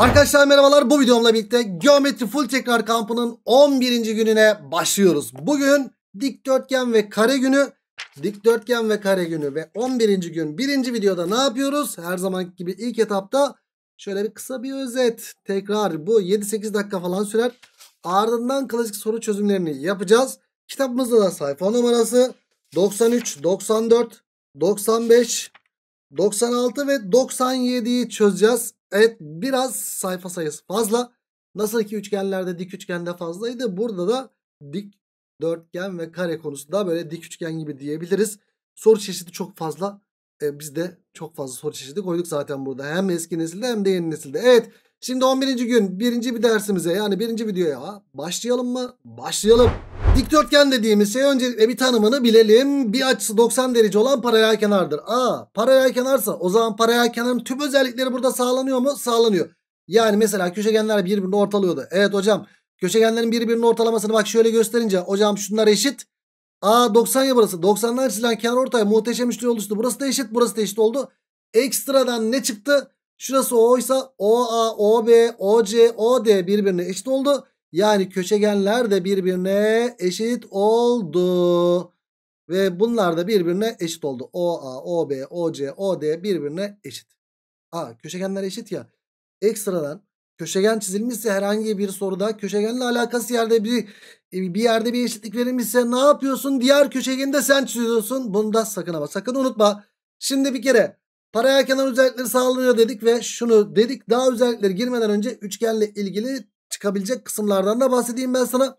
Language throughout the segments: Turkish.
Arkadaşlar merhabalar bu videomla birlikte Geometri Full Tekrar kampının 11. gününe başlıyoruz. Bugün dikdörtgen ve kare günü, dikdörtgen ve kare günü ve 11. gün Birinci videoda ne yapıyoruz? Her zamanki gibi ilk etapta şöyle bir kısa bir özet. Tekrar bu 7-8 dakika falan sürer. Ardından klasik soru çözümlerini yapacağız. Kitabımızda da sayfa numarası 93, 94, 95, 96 ve 97'yi çözeceğiz. Evet biraz sayfa sayısı fazla. Nasıl ki üçgenlerde dik üçgende fazlaydı. Burada da dik dörtgen ve kare konusunda böyle dik üçgen gibi diyebiliriz. Soru çeşidi çok fazla. E, biz de çok fazla soru çeşidi koyduk zaten burada. Hem eski nesilde hem de yeni nesilde. Evet şimdi 11. gün birinci bir dersimize yani birinci videoya başlayalım mı? Başlayalım. Dikdörtgen dediğimiz şey öncelikle bir tanımını bilelim. Bir açısı 90 derece olan paralel kenardır. Aa paralel kenarsa o zaman paralel kenarın tüm özellikleri burada sağlanıyor mu? Sağlanıyor. Yani mesela köşegenler birbirini ortalıyordu. Evet hocam köşegenlerin birbirini ortalamasını bak şöyle gösterince hocam şunlar eşit. Aa 90 ya burası. 90'dan çizilen kenar ortaya muhteşem üçlü oluştu. Burası da eşit burası da eşit oldu. Ekstradan ne çıktı? Şurası O ise OA, OB, OC, OD birbirine eşit oldu. Yani köşegenler de birbirine eşit oldu. Ve bunlar da birbirine eşit oldu. OA, OB, OC, OD birbirine eşit. Aa köşegenler eşit ya. Ekstradan köşegen çizilmişse herhangi bir soruda köşegenle alakası yerde bir e, bir yerde bir eşitlik verilmişse ne yapıyorsun? Diğer köşegende sen çiziyorsun. Bunu da sakın ama sakın unutma. Şimdi bir kere paraya kenar özellikleri sağlanıyor dedik ve şunu dedik. Daha özellikleri girmeden önce üçgenle ilgili çıkabilecek kısımlardan da bahsedeyim ben sana.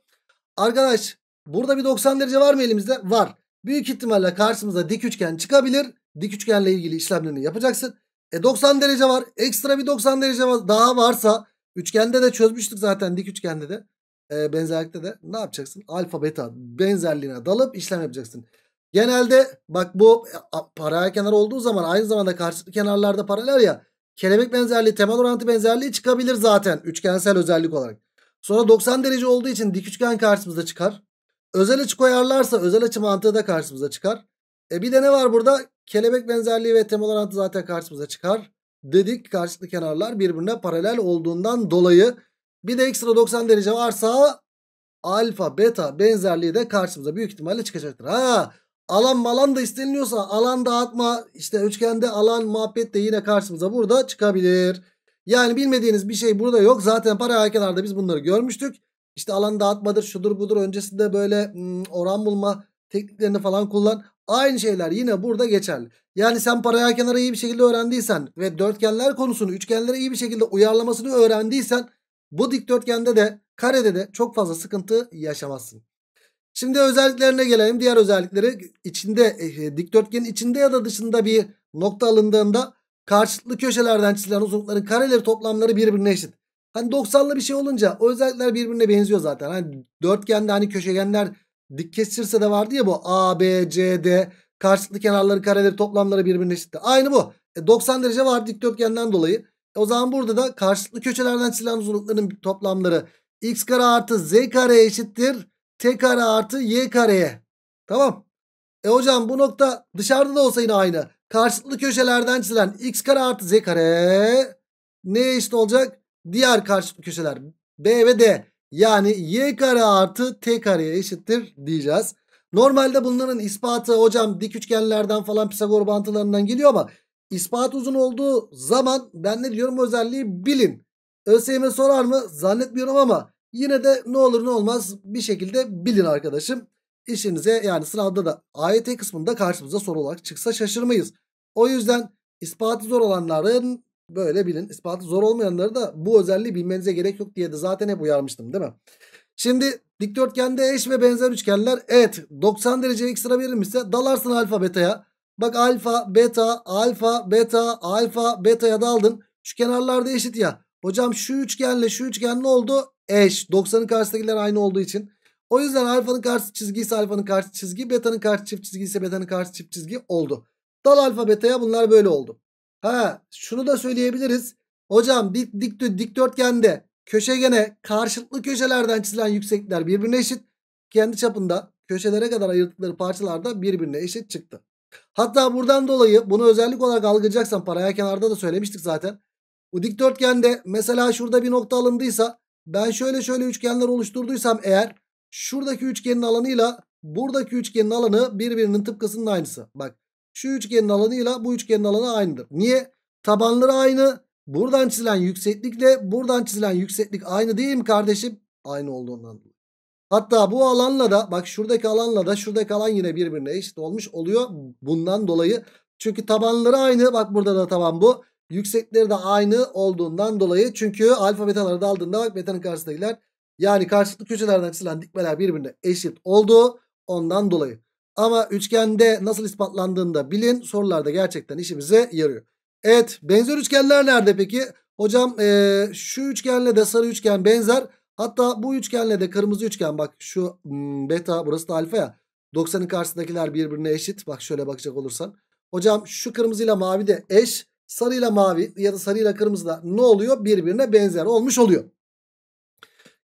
Arkadaş burada bir 90 derece var mı elimizde? Var. Büyük ihtimalle karşımıza dik üçgen çıkabilir. Dik üçgenle ilgili işlemlerini yapacaksın. E 90 derece var. Ekstra bir 90 derece daha varsa üçgende de çözmüştük zaten dik üçgende de. E, benzerlikte de ne yapacaksın? Alfa beta benzerliğine dalıp işlem yapacaksın. Genelde bak bu paralel kenar olduğu zaman aynı zamanda karşı kenarlarda paralel ya kelebek benzerliği temel orantı benzerliği çıkabilir zaten üçgensel özellik olarak. Sonra 90 derece olduğu için dik üçgen karşımıza çıkar. Özel açı koyarlarsa özel açı mantığı da karşımıza çıkar. E bir de ne var burada? Kelebek benzerliği ve temel orantı zaten karşımıza çıkar. Dedik karşılıklı kenarlar birbirine paralel olduğundan dolayı bir de ekstra 90 derece varsa alfa beta benzerliği de karşımıza büyük ihtimalle çıkacaktır. Ha Alan malan da isteniliyorsa alan dağıtma işte üçgende alan muhabbet de yine karşımıza burada çıkabilir. Yani bilmediğiniz bir şey burada yok. Zaten paralel kenarda biz bunları görmüştük. İşte alan dağıtmadır şudur budur öncesinde böyle hmm, oran bulma tekniklerini falan kullan. Aynı şeyler yine burada geçerli. Yani sen paralel kenarı iyi bir şekilde öğrendiysen ve dörtgenler konusunu üçgenlere iyi bir şekilde uyarlamasını öğrendiysen bu dikdörtgende de karede de çok fazla sıkıntı yaşamazsın. Şimdi özelliklerine gelelim. Diğer özellikleri içinde e, dikdörtgenin içinde ya da dışında bir nokta alındığında karşılıklı köşelerden çizilen uzunlukların kareleri toplamları birbirine eşit. Hani 90'lı bir şey olunca o özellikler birbirine benziyor zaten. Hani dörtgende hani köşegenler dik kesirse de vardı ya bu A, B, C, D karşılıklı kenarları kareleri toplamları birbirine eşitti. Aynı bu. E, 90 derece var dikdörtgenden dolayı. E, o zaman burada da karşılıklı köşelerden çizilen uzunlukların toplamları x kare artı z kare eşittir t kare artı y kareye. Tamam. E hocam bu nokta dışarıda da olsa yine aynı. Karşılıklı köşelerden çizilen x kare artı z kare ne eşit olacak? Diğer karşılıklı köşeler b ve d. Yani y kare artı t kareye eşittir diyeceğiz. Normalde bunların ispatı hocam dik üçgenlerden falan Pisagor bantılarından geliyor ama ispat uzun olduğu zaman ben ne diyorum özelliği bilin. ÖSYM sorar mı? Zannetmiyorum ama Yine de ne olur ne olmaz bir şekilde bilin arkadaşım. İşinize yani sınavda da AYT kısmında karşımıza soru olarak çıksa şaşırmayız. O yüzden ispatı zor olanların böyle bilin. ispatı zor olmayanları da bu özelliği bilmenize gerek yok diye de zaten hep uyarmıştım değil mi? Şimdi dikdörtgende eş ve benzer üçgenler evet 90 derece ekstra verilmişse dalarsın alfa beta'ya. Bak alfa beta alfa beta alfa beta'ya daldın. Şu kenarlar eşit ya. Hocam şu üçgenle şu üçgen ne oldu? eş. 90'ın karşısındakiler aynı olduğu için. O yüzden alfanın karşı çizgi ise alfanın karşı çizgi. Betanın karşı çift çizgi ise betanın karşı çift çizgi oldu. Dal alfa betaya bunlar böyle oldu. Ha şunu da söyleyebiliriz. Hocam dik, dik, dikdörtgende köşegene karşılıklı köşelerden çizilen yüksekler birbirine eşit. Kendi çapında köşelere kadar ayırdıkları parçalarda birbirine eşit çıktı. Hatta buradan dolayı bunu özellik olarak algılayacaksan paraya kenarda da söylemiştik zaten. Bu dikdörtgende mesela şurada bir nokta alındıysa ben şöyle şöyle üçgenler oluşturduysam eğer şuradaki üçgenin alanıyla buradaki üçgenin alanı birbirinin tıpkısının aynısı. Bak şu üçgenin alanıyla bu üçgenin alanı aynıdır. Niye? Tabanları aynı. Buradan çizilen yükseklikle buradan çizilen yükseklik aynı değil mi kardeşim? Aynı olduğundan Hatta bu alanla da bak şuradaki alanla da şuradaki alan yine birbirine eşit olmuş oluyor. Bundan dolayı çünkü tabanları aynı. Bak burada da taban bu. Yüksekleri de aynı olduğundan dolayı çünkü alfa betaları da aldığında bak betanın karşısındakiler yani karşılıklı köşelerden çizilen dikmeler birbirine eşit oldu ondan dolayı. Ama üçgende nasıl ispatlandığını da bilin sorularda gerçekten işimize yarıyor. Evet benzer üçgenler nerede peki? Hocam ee, şu üçgenle de sarı üçgen benzer. Hatta bu üçgenle de kırmızı üçgen bak şu hmm, beta burası da alfa ya. 90'ın karşısındakiler birbirine eşit. Bak şöyle bakacak olursan. Hocam şu kırmızıyla mavi de eş sarıyla mavi ya da sarıyla kırmızı da ne oluyor? Birbirine benzer olmuş oluyor.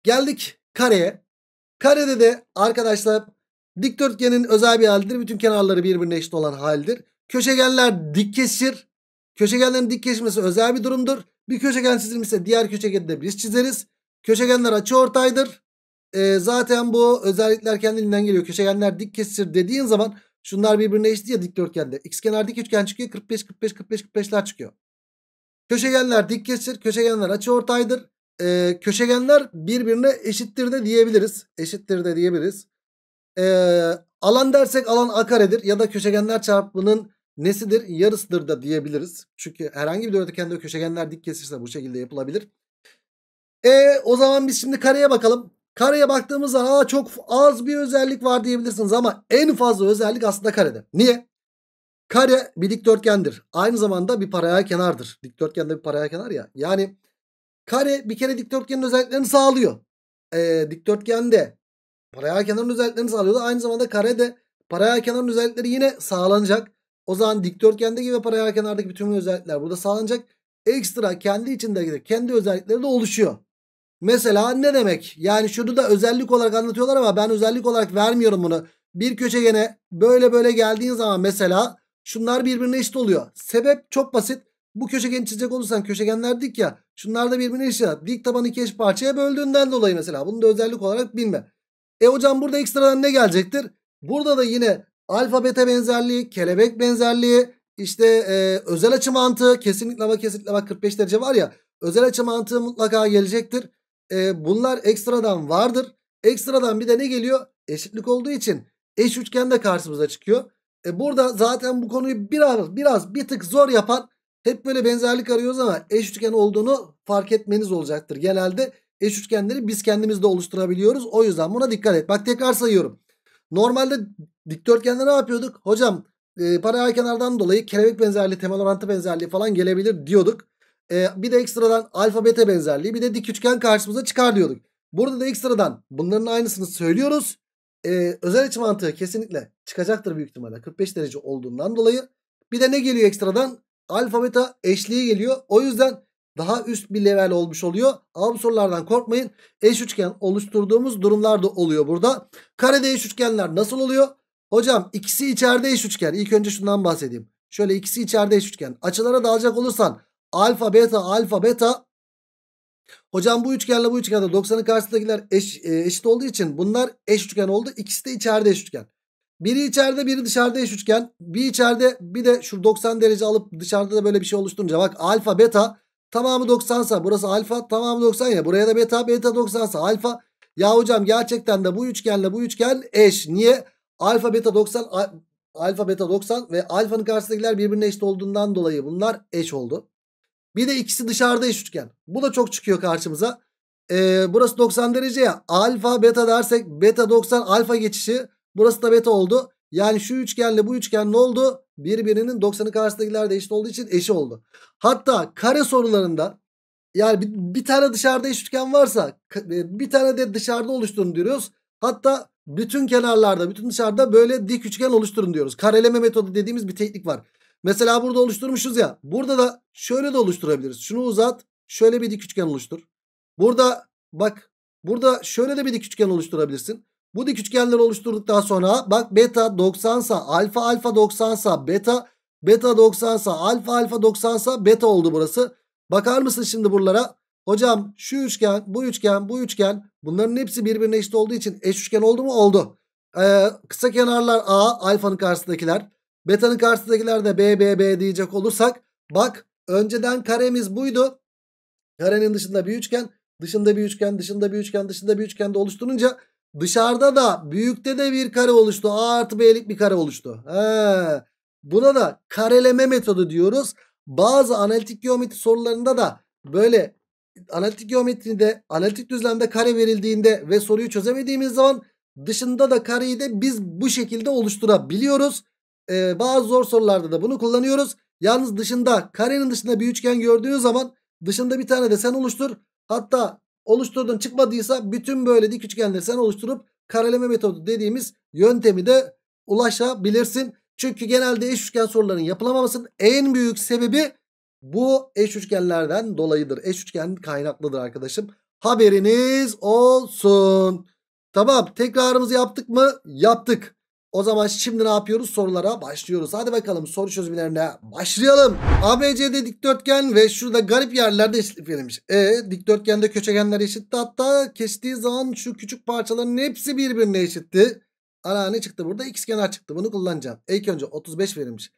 Geldik kareye. Karede de arkadaşlar dikdörtgenin özel bir halidir. Bütün kenarları birbirine eşit olan halidir. Köşegenler dik kesir. Köşegenlerin dik kesmesi özel bir durumdur. Bir köşegen çizilmişse diğer köşegeni de biz çizeriz. Köşegenler açıortaydır. E, ee, zaten bu özellikler kendiliğinden geliyor. Köşegenler dik kesir dediğin zaman Şunlar birbirine eşit ya dikdörtgende. X kenar dik üçgen çıkıyor. 45 45 45 45 45'ler çıkıyor. Köşegenler dik kesir. Köşegenler açı ortaydır. Ee, köşegenler birbirine eşittir de diyebiliriz. Eşittir de diyebiliriz. Ee, alan dersek alan a karedir ya da köşegenler çarpımının nesidir? Yarısıdır da diyebiliriz. Çünkü herhangi bir dörtgende köşegenler dik kesirse bu şekilde yapılabilir. E o zaman biz şimdi kareye bakalım. Kareye baktığımızda ha çok az bir özellik var diyebilirsiniz ama en fazla özellik aslında karede. Niye? Kare bir dikdörtgendir. Aynı zamanda bir paraya kenardır. Dikdörtgende bir paraya kenar ya. Yani kare bir kere dikdörtgenin özelliklerini sağlıyor. Ee, dikdörtgende paraya kenarın özelliklerini sağlıyordu. Aynı zamanda kare de paraya kenarın özellikleri yine sağlanacak. O zaman dikdörtgendeki ve paraya kenardaki bütün özellikler burada sağlanacak. Ekstra kendi içinde kendi özellikleri de oluşuyor. Mesela ne demek? Yani şunu da özellik olarak anlatıyorlar ama ben özellik olarak vermiyorum bunu. Bir köşegene böyle böyle geldiğin zaman mesela şunlar birbirine eşit oluyor. Sebep çok basit. Bu köşegeni çizecek olursan köşegenler dik ya. Şunlar da birbirine eşit. Ya. Dik tabanı iki eş parçaya böldüğünden dolayı mesela. Bunu da özellik olarak bilme. E hocam burada ekstradan ne gelecektir? Burada da yine alfa beta benzerliği, kelebek benzerliği, işte e, özel açı mantığı kesinlikle ama kesinlikle bak 45 derece var ya. Özel açı mantığı mutlaka gelecektir. E, bunlar ekstradan vardır. Ekstradan bir de ne geliyor? Eşitlik olduğu için eş üçgen de karşımıza çıkıyor. E, burada zaten bu konuyu biraz biraz bir tık zor yapan hep böyle benzerlik arıyoruz ama eş üçgen olduğunu fark etmeniz olacaktır. Genelde eş üçgenleri biz kendimiz de oluşturabiliyoruz. O yüzden buna dikkat et. Bak tekrar sayıyorum. Normalde dikdörtgende ne yapıyorduk? Hocam e, paralel kenardan dolayı kelebek benzerliği, temel orantı benzerliği falan gelebilir diyorduk e, bir de ekstradan alfa beta benzerliği bir de dik üçgen karşımıza çıkar diyorduk. Burada da ekstradan bunların aynısını söylüyoruz. E, özel açı mantığı kesinlikle çıkacaktır büyük ihtimalle 45 derece olduğundan dolayı. Bir de ne geliyor ekstradan? Alfa beta eşliği geliyor. O yüzden daha üst bir level olmuş oluyor. Ama sorulardan korkmayın. Eş üçgen oluşturduğumuz durumlar da oluyor burada. Karede eş üçgenler nasıl oluyor? Hocam ikisi içeride eş üçgen. İlk önce şundan bahsedeyim. Şöyle ikisi içeride eş üçgen. Açılara dalacak olursan Alfa beta alfa beta. Hocam bu üçgenle bu üçgende 90'ın karşısındakiler eş, e, eşit olduğu için bunlar eş üçgen oldu. ikisi de içeride eş üçgen. Biri içeride biri dışarıda eş üçgen. Bir içeride bir de şu 90 derece alıp dışarıda da böyle bir şey oluşturunca bak alfa beta tamamı 90 sa burası alfa tamamı 90 ya buraya da beta beta 90 sa alfa. Ya hocam gerçekten de bu üçgenle bu üçgen eş. Niye? Alfa beta 90 alfa beta 90 ve alfanın karşısındakiler birbirine eşit olduğundan dolayı bunlar eş oldu. Bir de ikisi dışarıda eş üçgen. Bu da çok çıkıyor karşımıza. Ee, burası 90 derece ya. Alfa beta dersek beta 90 alfa geçişi. Burası da beta oldu. Yani şu üçgenle bu üçgen ne oldu? Birbirinin 90'ın karşısındakiler de eşit olduğu için eşi oldu. Hatta kare sorularında yani bir, bir tane dışarıda eş üçgen varsa e, bir tane de dışarıda oluşturun diyoruz. Hatta bütün kenarlarda bütün dışarıda böyle dik üçgen oluşturun diyoruz. Kareleme metodu dediğimiz bir teknik var. Mesela burada oluşturmuşuz ya. Burada da şöyle de oluşturabiliriz. Şunu uzat. Şöyle bir dik üçgen oluştur. Burada bak. Burada şöyle de bir dik üçgen oluşturabilirsin. Bu dik üçgenleri oluşturduktan sonra bak beta 90 sa alfa alfa 90 sa beta beta 90 sa alfa alfa 90 sa beta oldu burası. Bakar mısın şimdi buralara? Hocam şu üçgen, bu üçgen, bu üçgen bunların hepsi birbirine eşit olduğu için eş üçgen oldu mu? Oldu. Ee, kısa kenarlar A alfanın karşısındakiler. Beta'nın karşısındakiler de B, diyecek olursak bak önceden karemiz buydu. Karenin dışında bir üçgen, dışında bir üçgen, dışında bir üçgen, dışında bir üçgen de oluşturunca dışarıda da büyükte de bir kare oluştu. A artı B'lik bir kare oluştu. He. Buna da kareleme metodu diyoruz. Bazı analitik geometri sorularında da böyle analitik geometride analitik düzlemde kare verildiğinde ve soruyu çözemediğimiz zaman dışında da kareyi de biz bu şekilde oluşturabiliyoruz e, bazı zor sorularda da bunu kullanıyoruz. Yalnız dışında karenin dışında bir üçgen gördüğün zaman dışında bir tane de sen oluştur. Hatta oluşturdun çıkmadıysa bütün böyle dik üçgenleri sen oluşturup kareleme metodu dediğimiz yöntemi de ulaşabilirsin. Çünkü genelde eş üçgen soruların yapılamamasının en büyük sebebi bu eş üçgenlerden dolayıdır. Eş üçgen kaynaklıdır arkadaşım. Haberiniz olsun. Tamam tekrarımızı yaptık mı? Yaptık. O zaman şimdi ne yapıyoruz? Sorulara başlıyoruz. Hadi bakalım soru çözümlerine başlayalım. ABC'de dikdörtgen ve şurada garip yerlerde eşitlik verilmiş. E dikdörtgende köşegenler eşitti. Hatta kestiği zaman şu küçük parçaların hepsi birbirine eşitti. Ana ne çıktı burada? X kenar çıktı. Bunu kullanacağım. İlk önce 35 verilmiş.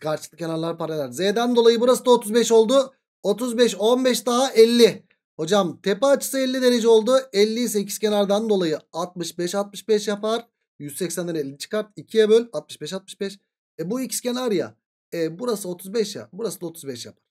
Karşılıklı kenarlar paralel. Z'den dolayı burası da 35 oldu. 35, 15 daha 50. Hocam tepe açısı 50 derece oldu. 50 ise x kenardan dolayı 65, 65 yapar. 180'den 50 çıkart. 2'ye böl. 65 65. E bu x kenar ya. E burası 35 ya. Burası da 35 yapar.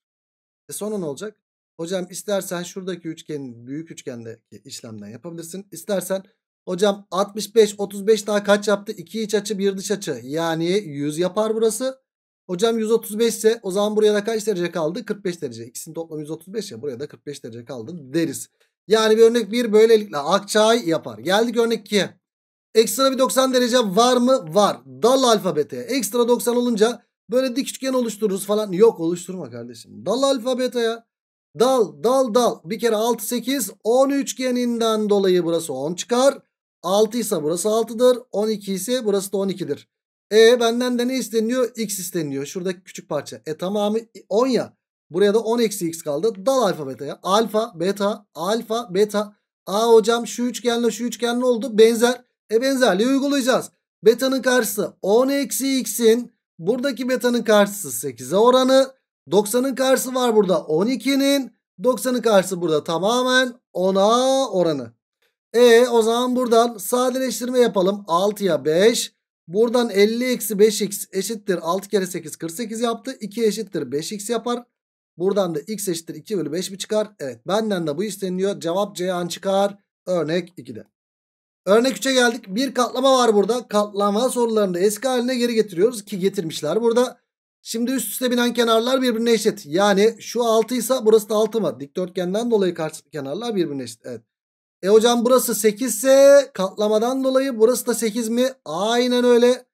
E sonra ne olacak? Hocam istersen şuradaki üçgenin büyük üçgendeki işlemden yapabilirsin. İstersen hocam 65 35 daha kaç yaptı? 2 iç açı 1 dış açı. Yani 100 yapar burası. Hocam 135 ise o zaman buraya da kaç derece kaldı? 45 derece. İkisinin toplamı 135 ya buraya da 45 derece kaldı deriz. Yani bir örnek 1 böylelikle akçay yapar. Geldik örnek 2'ye. Ekstra bir 90 derece var mı? Var. Dal alfabete. Ekstra 90 olunca böyle dik üçgen oluştururuz falan. Yok oluşturma kardeşim. Dal alfabete ya. Dal dal dal. Bir kere 6 8 10 üçgeninden dolayı burası 10 çıkar. 6 ise burası 6'dır. 12 ise burası da 12'dir. E benden de ne isteniyor? X isteniyor. Şuradaki küçük parça. E tamamı 10 ya. Buraya da 10 eksi x kaldı. Dal alfabete ya. Alfa, beta, alfa, beta. A hocam şu üçgenle şu üçgenle oldu. Benzer. E benzerliği uygulayacağız. Beta'nın karşısı 10 eksi x'in buradaki beta'nın karşısı 8'e oranı. 90'ın karşısı var burada 12'nin. 90'ın karşısı burada tamamen 10'a oranı. E o zaman buradan sadeleştirme yapalım. 6'ya 5. Buradan 50 eksi 5x eşittir 6 kere 8 48 yaptı. 2 eşittir 5x yapar. Buradan da x eşittir 2 bölü 5 mi çıkar? Evet benden de bu isteniyor. Cevap C an çıkar. Örnek 2'de. Örnek 3'e geldik. Bir katlama var burada. Katlama sorularını eski haline geri getiriyoruz ki getirmişler burada. Şimdi üst üste binen kenarlar birbirine eşit. Yani şu 6 ise burası da 6 mı? Dikdörtgenden dolayı karşı kenarlar birbirine eşit. Evet. E hocam burası 8 ise katlamadan dolayı burası da 8 mi? Aynen öyle.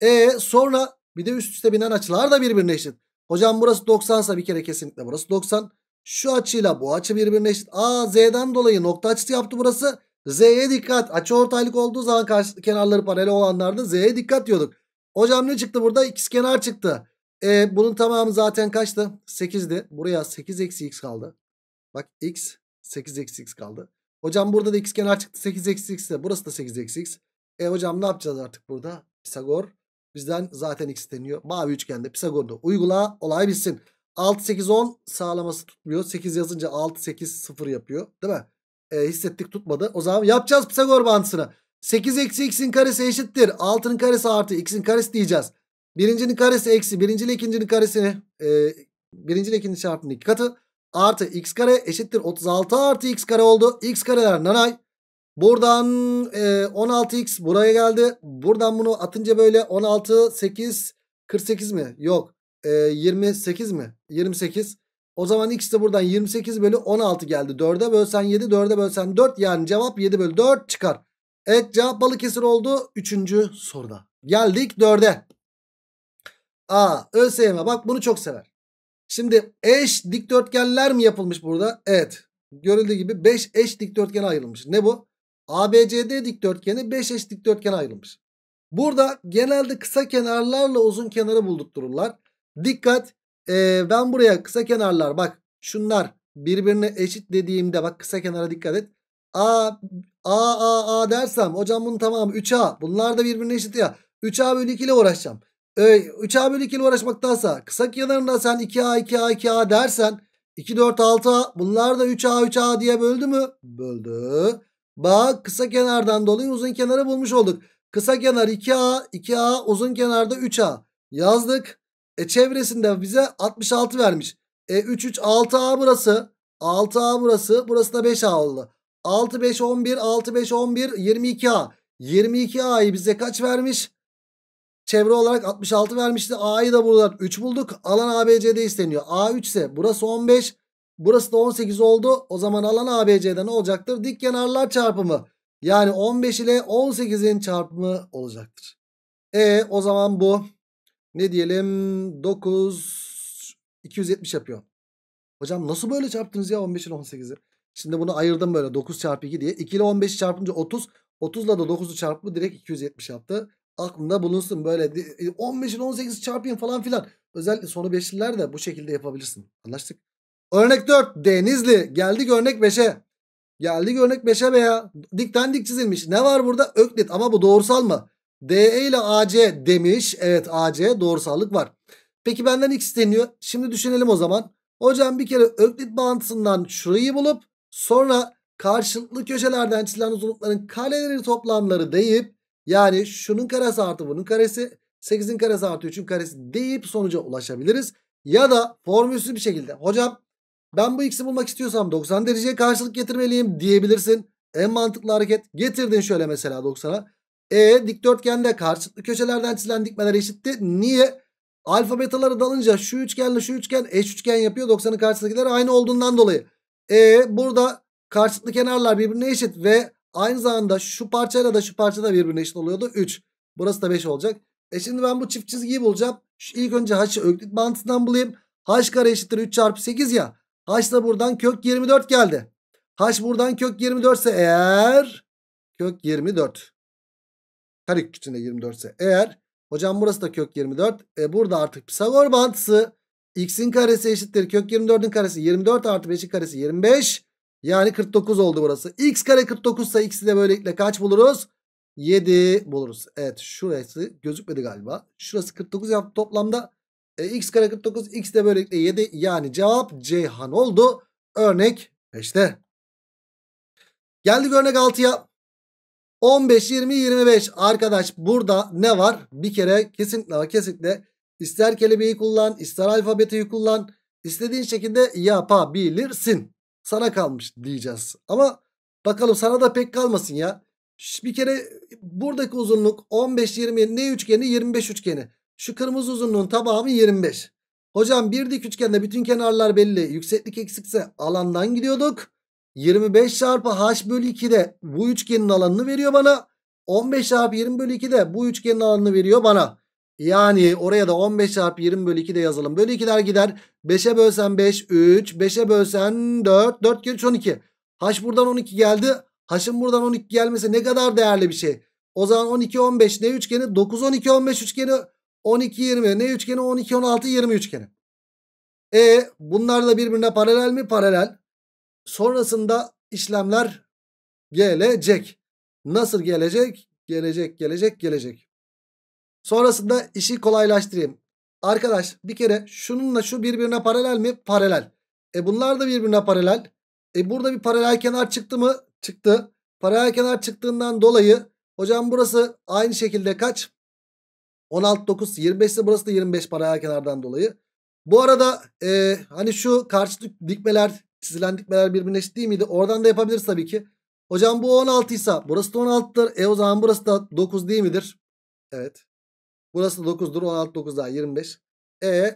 E sonra bir de üst üste binen açılar da birbirine eşit. Hocam burası 90 ise bir kere kesinlikle burası 90. Şu açıyla bu açı birbirine eşit. A Z'den dolayı nokta açısı yaptı burası. Z'ye dikkat. Açı ortaylık olduğu zaman karşı, kenarları paralel olanlarda Z'ye dikkat diyorduk. Hocam ne çıktı burada? İkiz kenar çıktı. E, bunun tamamı zaten kaçtı? 8'di. Buraya 8 eksi x kaldı. Bak x 8 eksi x kaldı. Hocam burada da x kenar çıktı. 8 eksi x de. Burası da 8 eksi x. E hocam ne yapacağız artık burada? Pisagor bizden zaten x isteniyor. Mavi üçgende Pisagor'da uygula olay bitsin. 6 8 10 sağlaması tutmuyor. 8 yazınca 6 8 0 yapıyor. Değil mi? e, hissettik tutmadı. O zaman yapacağız Pisagor bağıntısını. 8 eksi x'in karesi eşittir. 6'nın karesi artı x'in karesi diyeceğiz. Birincinin karesi eksi. Birinci ile ikincinin karesini. E, birinci ile ikinci çarpımının iki katı. Artı x kare eşittir. 36 artı x kare oldu. x kareler nanay. Buradan e, 16x buraya geldi. Buradan bunu atınca böyle 16, 8, 48 mi? Yok. E, 28 mi? 28. O zaman x de buradan 28 bölü 16 geldi. 4'e bölsen 7, 4'e bölsen 4. Yani cevap 7 bölü 4 çıkar. Evet cevap Balıkesir oldu. Üçüncü soruda. Geldik 4'e. A. ÖSYM bak bunu çok sever. Şimdi eş dikdörtgenler mi yapılmış burada? Evet. Görüldüğü gibi 5 eş dikdörtgen ayrılmış. Ne bu? ABCD dikdörtgeni 5 eş dikdörtgen ayrılmış. Burada genelde kısa kenarlarla uzun kenarı buldurttururlar. Dikkat ee, ben buraya kısa kenarlar bak şunlar birbirine eşit dediğimde bak kısa kenara dikkat et. A, A, A, A dersem hocam bunun tamamı 3A. Bunlar da birbirine eşit ya. 3A bölü 2 ile uğraşacağım. Ee, 3A bölü 2 ile uğraşmaktansa kısa kenarında sen 2A, 2A, 2A dersen 2, 4, 6A bunlar da 3A, 3A diye böldü mü? Böldü. Bak kısa kenardan dolayı uzun kenarı bulmuş olduk. Kısa kenar 2A, 2A uzun kenarda 3A. Yazdık. E çevresinde bize 66 vermiş. E 3 3 6A burası. 6A burası. Burası da 5A oldu. 6 5 11 6 5 11 22A. 22A'yı bize kaç vermiş? Çevre olarak 66 vermişti. A'yı da buradan 3 bulduk. Alan ABC'de isteniyor. A3 ise burası 15. Burası da 18 oldu. O zaman alan ABC'de ne olacaktır? Dik kenarlar çarpımı. Yani 15 ile 18'in çarpımı olacaktır. E o zaman bu ne diyelim 9 270 yapıyor. Hocam nasıl böyle çarptınız ya 15 ile 18'i? Şimdi bunu ayırdım böyle 9 çarpı 2 diye. 2 ile 15 çarpınca 30. 30 ile de 9'u çarpı direkt 270 yaptı. aklında bulunsun böyle 15 e, ile 18'i çarpayım falan filan. Özellikle sonu beşliler de bu şekilde yapabilirsin. Anlaştık. Örnek 4 Denizli. Geldik örnek 5'e. Geldik örnek 5'e be ya. Dikten dik çizilmiş. Ne var burada? Öklit ama bu doğrusal mı? DE ile AC demiş. Evet AC doğrusallık var. Peki benden x deniyor. Şimdi düşünelim o zaman. Hocam bir kere öklit bağıntısından şurayı bulup sonra karşılıklı köşelerden çizilen uzunlukların kareleri toplamları deyip yani şunun karesi artı bunun karesi 8'in karesi artı 3'ün karesi deyip sonuca ulaşabiliriz. Ya da formülsüz bir şekilde hocam ben bu x'i bulmak istiyorsam 90 dereceye karşılık getirmeliyim diyebilirsin. En mantıklı hareket getirdin şöyle mesela 90'a. E dikdörtgende karşılıklı köşelerden çizilen dikmeler eşitti. Niye? Alfa betaları dalınca şu üçgenle şu üçgen eş üçgen yapıyor. 90'ın karşısındakiler aynı olduğundan dolayı. E burada karşıtlı kenarlar birbirine eşit ve aynı zamanda şu parçayla da şu parça da birbirine eşit oluyordu. 3. Burası da 5 olacak. E şimdi ben bu çift çizgiyi bulacağım. Şu ilk önce h'ı öklit mantığından bulayım. h kare eşittir 3 çarpı 8 ya. h da buradan kök 24 geldi. h buradan kök 24 ise eğer kök 24. Kare içinde 24 ise eğer hocam burası da kök 24. E burada artık Pisagor bantısı x'in karesi eşittir kök 24'ün karesi 24 artı 5'in karesi 25. Yani 49 oldu burası. x kare 49 ise x'i de böylelikle kaç buluruz? 7 buluruz. Evet şurası gözükmedi galiba. Şurası 49 yaptı toplamda. E, x kare 49 x de böylelikle 7 yani cevap Ceyhan oldu. Örnek 5'te. Geldik örnek 6'ya. 15, 20, 25. Arkadaş burada ne var? Bir kere kesinlikle kesinlikle ister kelebeği kullan, ister alfabeteyi kullan. istediğin şekilde yapabilirsin. Sana kalmış diyeceğiz. Ama bakalım sana da pek kalmasın ya. Bir kere buradaki uzunluk 15, 20 ne üçgeni? 25 üçgeni. Şu kırmızı uzunluğun tamamı 25. Hocam bir dik üçgende bütün kenarlar belli. Yükseklik eksikse alandan gidiyorduk. 25 çarpı h bölü 2 de bu üçgenin alanını veriyor bana. 15 çarpı 20 bölü 2 de bu üçgenin alanını veriyor bana. Yani oraya da 15 çarpı 20 bölü 2 de yazalım. Bölü 2'ler gider. 5'e bölsen 5 3. 5'e bölsen 4. 4 kere 3 12. Haş buradan 12 geldi. Haşın buradan 12 gelmesi ne kadar değerli bir şey. O zaman 12 15 ne üçgeni? 9 12 15 üçgeni. 12 20 ne üçgeni? 12 16 20 üçgeni. E bunlar da birbirine paralel mi? Paralel. Sonrasında işlemler gelecek. Nasıl gelecek? Gelecek, gelecek, gelecek. Sonrasında işi kolaylaştırayım. Arkadaş bir kere şununla şu birbirine paralel mi? Paralel. E bunlar da birbirine paralel. E burada bir paralel kenar çıktı mı? Çıktı. Paralel kenar çıktığından dolayı hocam burası aynı şekilde kaç? 16 9 25 ise burası da 25 paralel kenardan dolayı. Bu arada e, hani şu karşı dikmeler Çizilen dikmeler birbirine eşit değil miydi? Oradan da yapabiliriz tabii ki. Hocam bu 16 ise burası da 16'dır. E o zaman burası da 9 değil midir? Evet. Burası da 9'dur. 16 9 daha 25. E, e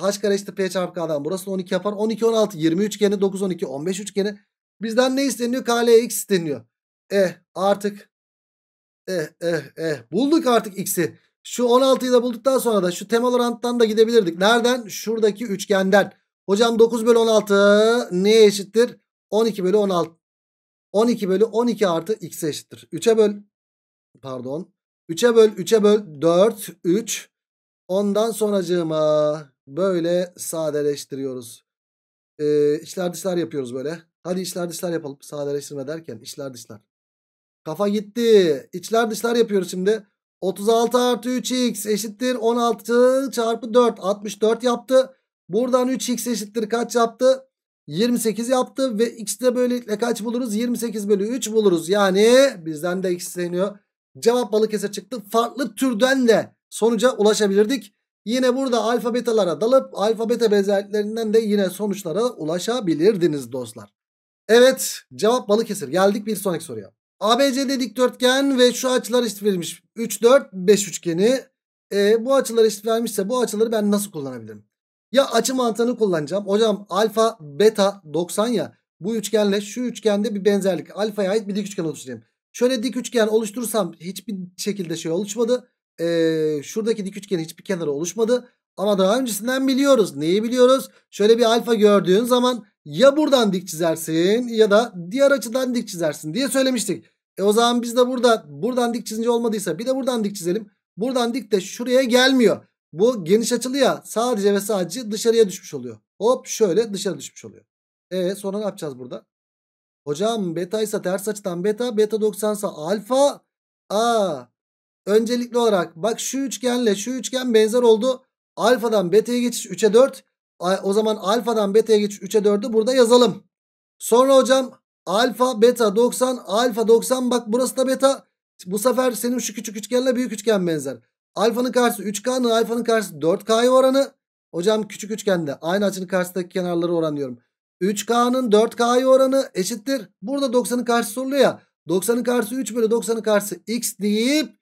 h kare eşittir p çarpı k'dan. Burası 12 yapar. 12 16 20 üçgeni 9 12 15 üçgeni. Bizden ne isteniyor? KL x isteniyor. E artık E, e, e. bulduk artık x'i. Şu 16'yı da bulduktan sonra da şu temel oranttan da gidebilirdik. Nereden? Şuradaki üçgenden. Hocam 9 bölü 16 neye eşittir? 12 bölü 16. 12 bölü 12 artı x'e eşittir. 3'e böl. Pardon. 3'e böl 3'e böl 4 3. Ondan sonracığıma böyle sadeleştiriyoruz. Ee, içler dışlar yapıyoruz böyle. Hadi işler dışlar yapalım. Sadeleştirme derken işler dışlar. Kafa gitti. İçler dışlar yapıyoruz şimdi. 36 artı 3x eşittir 16 çarpı 4 64 yaptı. Buradan 3x eşittir kaç yaptı? 28 yaptı ve x de böylelikle kaç buluruz? 28 bölü 3 buluruz. Yani bizden de x isteniyor. Cevap Balıkesir çıktı. Farklı türden de sonuca ulaşabilirdik. Yine burada alfabetalara dalıp alfa benzerliklerinden de yine sonuçlara ulaşabilirdiniz dostlar. Evet cevap Balıkesir. Geldik bir sonraki soruya. ABCD dikdörtgen ve şu açılar eşit verilmiş. 3, 4, 5 üçgeni. E, bu açılar eşit vermişse bu açıları ben nasıl kullanabilirim? Ya açı mantığını kullanacağım. Hocam alfa beta 90 ya. Bu üçgenle şu üçgende bir benzerlik. Alfaya ait bir dik üçgen oluşturayım. Şöyle dik üçgen oluşturursam hiçbir şekilde şey oluşmadı. Ee, şuradaki dik üçgenin hiçbir kenarı oluşmadı. Ama daha öncesinden biliyoruz. Neyi biliyoruz? Şöyle bir alfa gördüğün zaman ya buradan dik çizersin ya da diğer açıdan dik çizersin diye söylemiştik. E o zaman biz de burada buradan dik çizince olmadıysa bir de buradan dik çizelim. Buradan dik de şuraya gelmiyor. Bu geniş açılı ya sadece ve sadece dışarıya düşmüş oluyor. Hop şöyle dışarı düşmüş oluyor. E sonra ne yapacağız burada? Hocam beta ise ters açıdan beta, beta 90 ise alfa. A. Öncelikli olarak bak şu üçgenle şu üçgen benzer oldu. Alfadan beta'ya geçiş 3'e 4. O zaman alfadan beta'ya geçiş 3'e 4'ü burada yazalım. Sonra hocam alfa beta 90 alfa 90 bak burası da beta. Bu sefer senin şu küçük üçgenle büyük üçgen benzer. Alfanın karşısı 3K'nın alfanın karşısı 4K'ya oranı. Hocam küçük üçgende aynı açının karşısındaki kenarları oranlıyorum. 3K'nın 4K'ya oranı eşittir. Burada 90'ın karşısı soruluyor ya. 90'ın karşısı 3 bölü 90'ın karşısı x deyip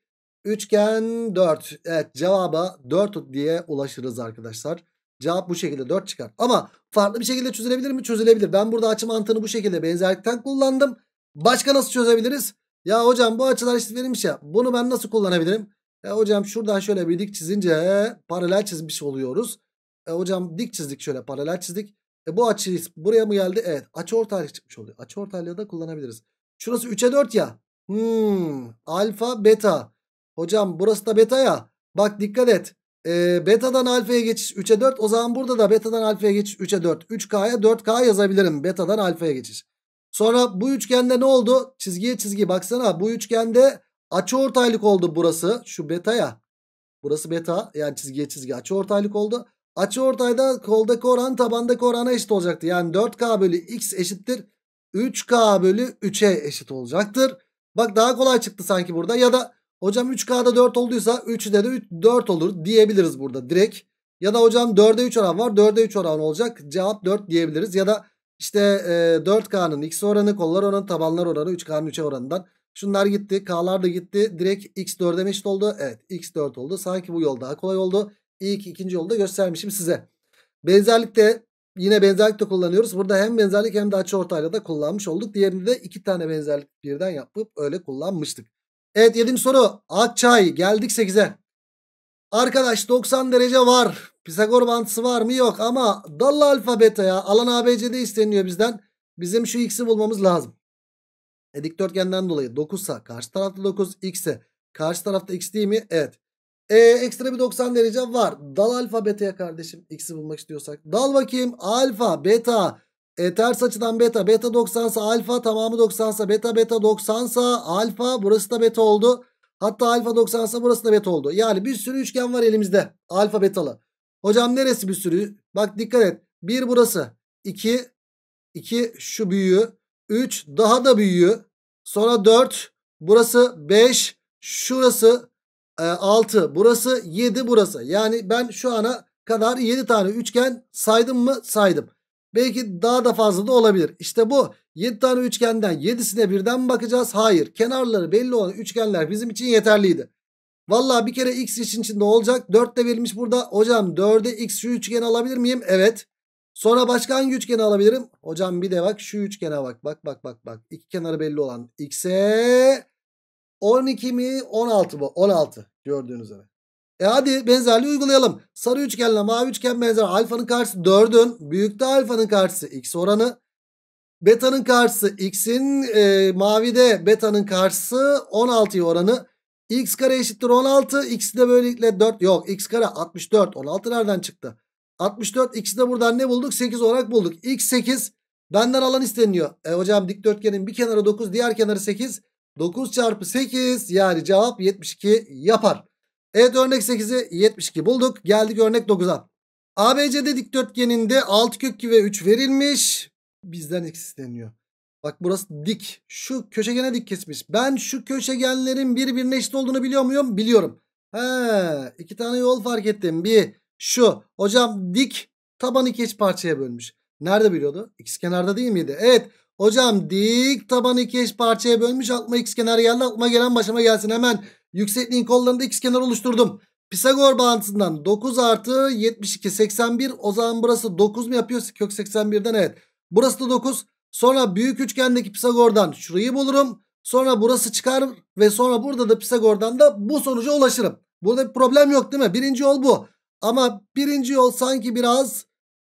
üçgen 4. Evet cevaba 4 diye ulaşırız arkadaşlar. Cevap bu şekilde 4 çıkar. Ama farklı bir şekilde çözülebilir mi? Çözülebilir. Ben burada açı mantığını bu şekilde benzerlikten kullandım. Başka nasıl çözebiliriz? Ya hocam bu açılar eşit verilmiş ya. Bunu ben nasıl kullanabilirim? E, hocam şuradan şöyle bir dik çizince paralel çizmiş oluyoruz. E, hocam dik çizdik şöyle paralel çizdik. E, bu açı buraya mı geldi? Evet açı ortaylık çıkmış oluyor. Açı ortaylığı da kullanabiliriz. Şurası 3'e 4 ya. Hmm, alfa beta. Hocam burası da beta ya. Bak dikkat et. E, beta'dan alfaya geçiş 3'e 4. O zaman burada da beta'dan alfaya geçiş 3'e 4. 3K'ya 4K yazabilirim. Beta'dan alfaya geçiş. Sonra bu üçgende ne oldu? Çizgiye çizgi baksana. Bu üçgende Açı ortaylık oldu burası. Şu beta ya. Burası beta. Yani çizgiye çizgi açı ortaylık oldu. Açı ortayda koldaki oran tabandaki orana eşit olacaktı. Yani 4K bölü X eşittir. 3K bölü 3'e eşit olacaktır. Bak daha kolay çıktı sanki burada. Ya da hocam 3K'da 4 olduysa 3'de de 3, 4 olur diyebiliriz burada direkt. Ya da hocam 4'e 3 oran var. 4'e 3 oran olacak. Cevap 4 diyebiliriz. Ya da işte e, 4K'nın X oranı, kollar oranı, tabanlar oranı 3K'nın 3'e oranından Şunlar gitti. K'lar da gitti. Direkt X4'e eşit oldu. Evet X4 oldu. Sanki bu yol daha kolay oldu. İlk ikinci yolda göstermişim size. Benzerlikte yine benzerlikte kullanıyoruz. Burada hem benzerlik hem de açı ortayla da kullanmış olduk. Diğerinde de iki tane benzerlik birden yapıp öyle kullanmıştık. Evet 7. soru. Akçay geldik 8'e. Arkadaş 90 derece var. Pisagor mantısı var mı? Yok ama dallı alfa beta ya. Alan ABC'de isteniyor bizden. Bizim şu x'i bulmamız lazım. E, dikdörtgenden dolayı 9 sa karşı tarafta 9 x karşı tarafta x değil mi? Evet. E, ekstra bir 90 derece var. Dal alfa beta'ya kardeşim x'i bulmak istiyorsak. Dal bakayım alfa beta e, ters açıdan beta beta 90 sa alfa tamamı 90 sa beta beta 90 sa alfa burası da beta oldu. Hatta alfa 90 sa burası da beta oldu. Yani bir sürü üçgen var elimizde alfa betalı. Hocam neresi bir sürü? Bak dikkat et. 1 burası. 2 2 şu büyüğü. 3 daha da büyüyor. Sonra 4 burası 5 şurası 6 e, burası 7 burası. Yani ben şu ana kadar 7 tane üçgen saydım mı saydım. Belki daha da fazla da olabilir. İşte bu 7 tane üçgenden 7'sine birden mi bakacağız? Hayır. Kenarları belli olan üçgenler bizim için yeterliydi. Valla bir kere x için ne olacak? 4 de verilmiş burada. Hocam 4'e x şu üçgeni alabilir miyim? Evet. Sonra başka hangi üçgeni alabilirim? Hocam bir de bak şu üçgene bak. Bak bak bak bak. İki kenarı belli olan x'e 12 mi 16 mı? 16 gördüğünüz üzere. E hadi benzerliği uygulayalım. Sarı üçgenle mavi üçgen benzer. Alfanın karşısı 4'ün. Büyükte alfanın karşısı x oranı. Beta'nın karşısı x'in e, mavide beta'nın karşısı 16 oranı. x kare eşittir 16. X'i de böylelikle 4 yok. x kare 64. 16 nereden çıktı? 64 x'i de buradan ne bulduk? 8 olarak bulduk. X 8 benden alan isteniyor. E hocam dikdörtgenin bir kenarı 9 diğer kenarı 8. 9 çarpı 8 yani cevap 72 yapar. Evet örnek 8'i 72 bulduk. Geldik örnek 9'a. ABC'de dikdörtgeninde 6 kök ve 3 verilmiş. Bizden x isteniyor. Bak burası dik. Şu köşegene dik kesmiş. Ben şu köşegenlerin birbirine eşit olduğunu biliyor muyum? Biliyorum. He, iki tane yol fark ettim. Bir şu. Hocam dik taban iki eş parçaya bölmüş. Nerede biliyordu? X kenarda değil miydi? Evet. Hocam dik taban iki eş parçaya bölmüş. Aklıma x kenarı geldi. Aklıma gelen başıma gelsin. Hemen yüksekliğin kollarında x kenarı oluşturdum. Pisagor bağıntısından 9 artı 72 81. O zaman burası 9 mu yapıyor? Kök 81'den evet. Burası da 9. Sonra büyük üçgendeki Pisagor'dan şurayı bulurum. Sonra burası çıkar ve sonra burada da Pisagor'dan da bu sonuca ulaşırım. Burada bir problem yok değil mi? Birinci yol bu. Ama birinci yol sanki biraz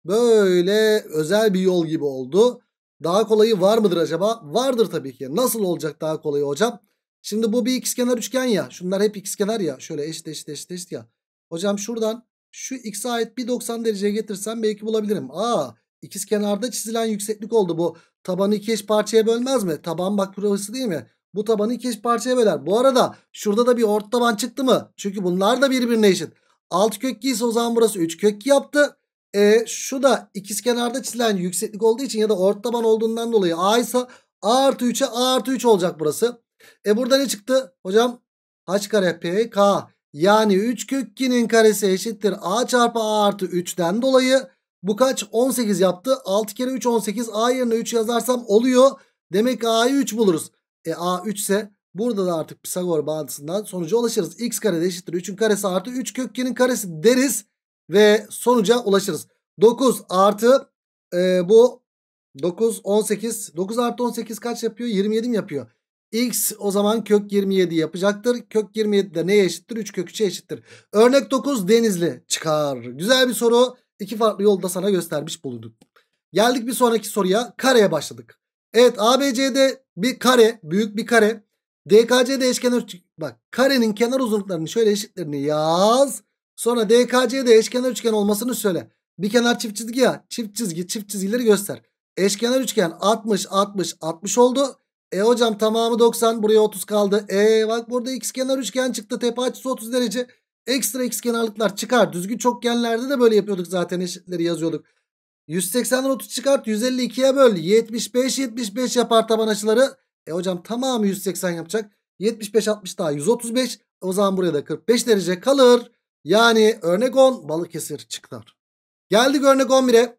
böyle özel bir yol gibi oldu. Daha kolayı var mıdır acaba? Vardır tabii ki. Nasıl olacak daha kolayı hocam? Şimdi bu bir ikizkenar üçgen ya. Şunlar hep ikizkenar ya. Şöyle eşit eşit eşit eşit ya. Hocam şuradan şu x'e ait bir 90 dereceye getirsem belki bulabilirim. Aa ikizkenarda çizilen yükseklik oldu bu. Tabanı iki eş parçaya bölmez mi? Taban bak burası değil mi? Bu tabanı iki eş parçaya böler. Bu arada şurada da bir ort taban çıktı mı? Çünkü bunlar da birbirine eşit. 6 kök 2 ise o zaman burası 3 kök yaptı. E, şu da ikizkenarda çizilen yükseklik olduğu için ya da ort taban olduğundan dolayı A ise A artı 3'e A artı 3 olacak burası. E burada ne çıktı? Hocam H kare P K yani 3 kök 2'nin karesi eşittir A çarpı A artı 3'den dolayı bu kaç? 18 yaptı. 6 kere 3 18 A yerine 3 yazarsam oluyor. Demek A'yı 3 buluruz. E A 3 ise Burada da artık Pisagor bağıntısından sonuca ulaşırız. X kare eşittir 3'ün karesi artı 3 kökkenin karesi deriz. Ve sonuca ulaşırız. 9 artı e, bu 9 18 9 artı 18 kaç yapıyor? 27 mi yapıyor? X o zaman kök 27 yapacaktır. Kök 27 de neye eşittir? 3 kök 3'e eşittir. Örnek 9 denizli çıkar. Güzel bir soru. İki farklı yolda sana göstermiş bulunduk. Geldik bir sonraki soruya. Kareye başladık. Evet ABC'de bir kare büyük bir kare DKC değişkenar bak karenin kenar uzunluklarını şöyle eşitlerini yaz. Sonra DKC eşkenar üçgen olmasını söyle. Bir kenar çift çizgi ya. Çift çizgi çift çizgileri göster. Eşkenar üçgen 60 60 60 oldu. E hocam tamamı 90 buraya 30 kaldı. E bak burada x kenar üçgen çıktı. Tepe açısı 30 derece. Ekstra x kenarlıklar çıkar. Düzgün çokgenlerde de böyle yapıyorduk zaten eşitleri yazıyorduk. 180'den 30 çıkart 152'ye böl. 75 75 yapar taban açıları. E hocam tamamı 180 yapacak. 75 60 daha 135. O zaman buraya da 45 derece kalır. Yani örnek 10 Balıkesir çıkar. Geldik örnek 11'e.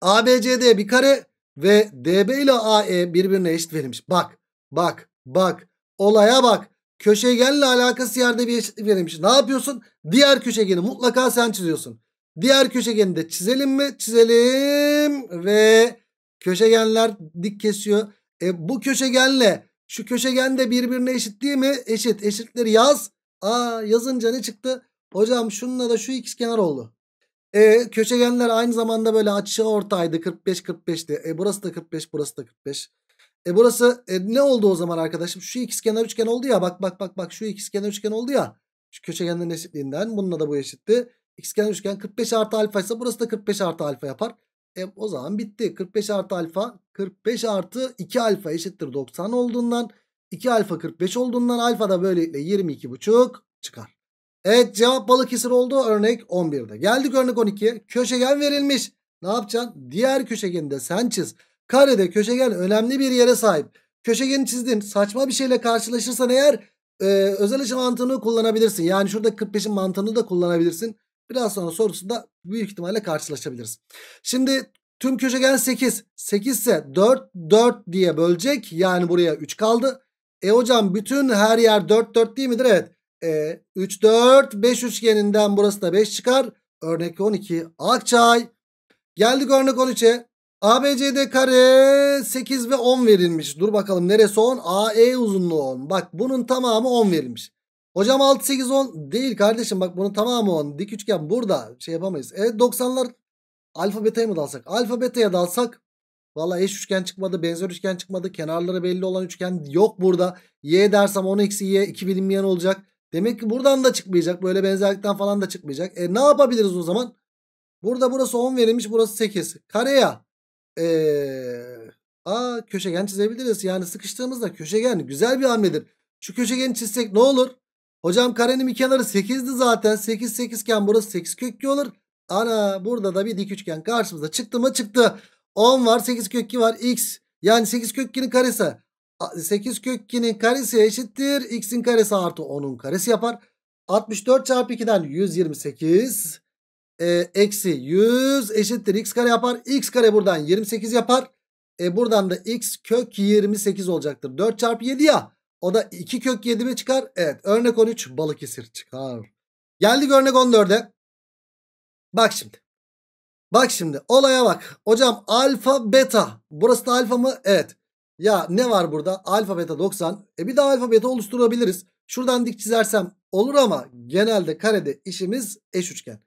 ABCD bir kare ve DB ile AE birbirine eşit verilmiş. Bak bak bak olaya bak. Köşegenle alakası yerde bir eşitlik verilmiş. Ne yapıyorsun? Diğer köşegeni mutlaka sen çiziyorsun. Diğer köşegeni de çizelim mi? Çizelim ve köşegenler dik kesiyor. E bu köşegenle şu köşegen de birbirine eşit değil mi? Eşit. Eşitleri yaz. Aa yazınca ne çıktı? Hocam şununla da şu ikiz kenar oldu. E köşegenler aynı zamanda böyle açı ortaydı. 45 45'ti. E burası da 45 burası da 45. E burası e, ne oldu o zaman arkadaşım? Şu ikiz kenar üçgen oldu ya. Bak bak bak bak şu ikiz kenar üçgen oldu ya. Şu köşegenlerin eşitliğinden bununla da bu eşitti. X kenar üçgen 45 artı alfa ise burası da 45 artı alfa yapar. E, o zaman bitti. 45 artı alfa 45 artı 2 alfa eşittir 90 olduğundan 2 alfa 45 olduğundan alfa da böylelikle buçuk çıkar. Evet cevap Balıkesir oldu. Örnek 11'de. Geldik örnek 12'ye. Köşegen verilmiş. Ne yapacaksın? Diğer köşegeni de sen çiz. Karede köşegen önemli bir yere sahip. Köşegeni çizdin. Saçma bir şeyle karşılaşırsan eğer e, özel açı mantığını kullanabilirsin. Yani şurada 45'in mantığını da kullanabilirsin. Biraz sonra sorusunda büyük ihtimalle karşılaşabiliriz. Şimdi tüm köşegen 8. 8 ise 4 4 diye bölecek. Yani buraya 3 kaldı. E hocam bütün her yer 4 4 değil midir? Evet. E, 3 4 5 üçgeninden burası da 5 çıkar. Örnek 12 Akçay. Geldik örnek 13'e. ABCD kare 8 ve 10 verilmiş. Dur bakalım neresi 10? AE uzunluğu 10. Bak bunun tamamı 10 verilmiş. Hocam 6 8 10 değil kardeşim bak bunun tamamı 10. Dik üçgen burada şey yapamayız. Evet 90'lar alfa beta'ya mı dalsak? Alfa beta'ya dalsak valla eş üçgen çıkmadı, benzer üçgen çıkmadı. Kenarları belli olan üçgen yok burada. Y dersem 10 eksi y 2 bilinmeyen olacak. Demek ki buradan da çıkmayacak. Böyle benzerlikten falan da çıkmayacak. E ne yapabiliriz o zaman? Burada burası 10 verilmiş burası 8. Karaya ee, aa, köşegen çizebiliriz. Yani sıkıştığımızda köşegen güzel bir hamledir. Şu köşegeni çizsek ne olur? Hocam karenin bir kenarı 8'di zaten. 8 8 iken burası 8 kök olur. Ana burada da bir dik üçgen karşımıza çıktı mı çıktı. 10 var 8 kök 2 var x. Yani 8 kök 2'nin karesi. 8 kök 2'nin karesi eşittir. x'in karesi artı 10'un karesi yapar. 64 çarpı 2'den 128. E, eksi 100 eşittir x kare yapar. x kare buradan 28 yapar. E, buradan da x kök 28 olacaktır. 4 çarpı 7 ya. O da 2 kök 7 mi çıkar? Evet. Örnek 13 Balıkesir çıkar. Geldik örnek 14'e. Bak şimdi. Bak şimdi olaya bak. Hocam alfa beta. Burası da alfa mı? Evet. Ya ne var burada? Alfa beta 90. E bir de alfa beta oluşturabiliriz. Şuradan dik çizersem olur ama genelde karede işimiz eş üçgen.